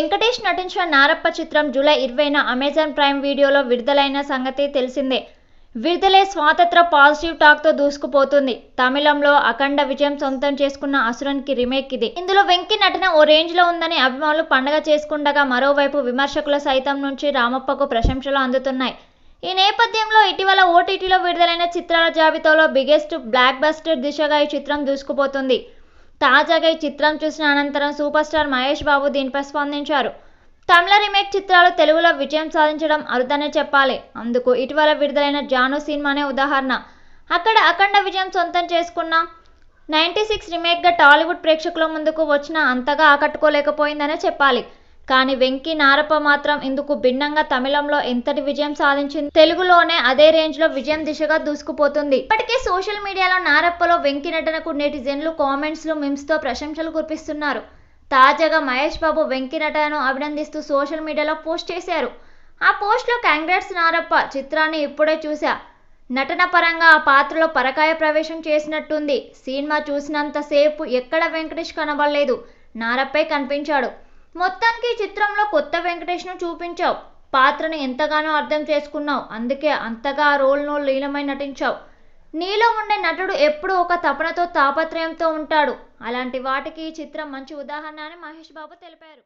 వెంకటేష్ నటించిన నారప్ప చిత్రం జూలై ఇరవైన అమెజాన్ ప్రైమ్ వీడియోలో విడుదలైన సంగతి తెలిసిందే విడుదలే స్వాతంత్ర పాజిటివ్ టాక్తో దూసుకుపోతుంది తమిళంలో అఖండ విజయం సొంతం చేసుకున్న కి రీమేక్ ఇది ఇందులో వెంకీ నటన ఓ రేంజ్లో ఉందని అభిమానులు పండగ చేసుకుండగా మరోవైపు విమర్శకుల సైతం నుంచి రామప్పకు ప్రశంసలు అందుతున్నాయి ఈ నేపథ్యంలో ఇటీవల ఓటీటీలో విడుదలైన చిత్రాల జాబితాలో బిగ్గెస్ట్ బ్లాక్ బస్టర్ దిశగా ఈ చిత్రం దూసుకుపోతుంది తాజాగా ఈ చిత్రం చూసిన అనంతరం సూపర్ స్టార్ మహేష్ బాబు దీనిపై స్పందించారు తమిళ రీమేక్ చిత్రాలు తెలుగులో విజయం సాధించడం అరుదనే చెప్పాలి అందుకు ఇటీవల విడుదలైన జాను సినిమానే ఉదాహరణ అక్కడ అఖండ విజయం సొంతం చేసుకున్న నైంటీ సిక్స్ రీమేక్గా టాలీవుడ్ ప్రేక్షకుల ముందుకు వచ్చినా అంతగా ఆకట్టుకోలేకపోయిందనే చెప్పాలి కానీ వెంకీ నారప మాత్రం ఇందుకు భిన్నంగా తమిళంలో ఎంతటి విజయం సాధించింది తెలుగులోనే అదే రేంజ్ లో విజయం దిశగా దూసుకుపోతుంది ఇప్పటికే సోషల్ మీడియాలో నారప్పలో వెంకీ నటనకు నెటిజన్లు కామెంట్స్లు మిమ్స్తో ప్రశంసలు కురిపిస్తున్నారు తాజాగా మహేష్ బాబు వెంకీ నటనను అభినందిస్తూ సోషల్ మీడియాలో పోస్ట్ చేశారు ఆ పోస్ట్లో కాంగ్రెట్స్ నారప్ప చిత్రాన్ని ఇప్పుడే చూశా నటన పరంగా ఆ పాత్రలో పరకాయ ప్రవేశం చేసినట్టుంది సినిమా చూసినంతసేపు ఎక్కడ వెంకటేష్ కనబడలేదు నారప్పే కనిపించాడు మొత్తానికి ఈ చిత్రంలో కొత్త వెంకటేష్ను చూపించావు పాత్రను ఎంతగానో అర్థం చేసుకున్నావు అందుకే అంతగా ఆ రోల్ను లీలమై నటించావు నీలో ఉండే నటుడు ఎప్పుడూ ఒక తపనతో తాపత్రయంతో ఉంటాడు అలాంటి వాటికి ఈ చిత్రం మంచి ఉదాహరణ అని మహేష్ బాబు తెలిపారు